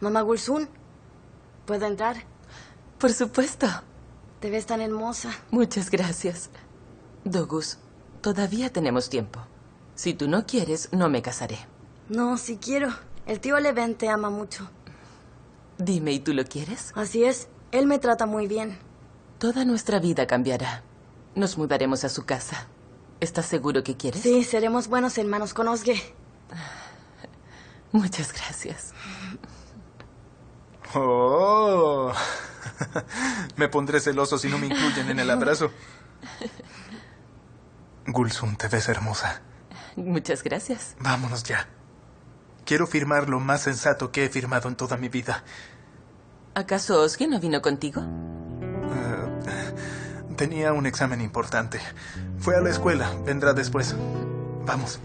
Mamá Gulsun, ¿puedo entrar? Por supuesto. Te ves tan hermosa. Muchas gracias. Dogus, todavía tenemos tiempo. Si tú no quieres, no me casaré. No, si quiero. El tío Leven te ama mucho. Dime, ¿y tú lo quieres? Así es. Él me trata muy bien. Toda nuestra vida cambiará. Nos mudaremos a su casa. ¿Estás seguro que quieres? Sí, seremos buenos hermanos con Osge. Muchas gracias. Oh, me pondré celoso si no me incluyen en el abrazo. Gulsun, te ves hermosa. Muchas gracias. Vámonos ya. Quiero firmar lo más sensato que he firmado en toda mi vida. ¿Acaso que no vino contigo? Eh, tenía un examen importante. Fue a la escuela. Vendrá después. Vamos.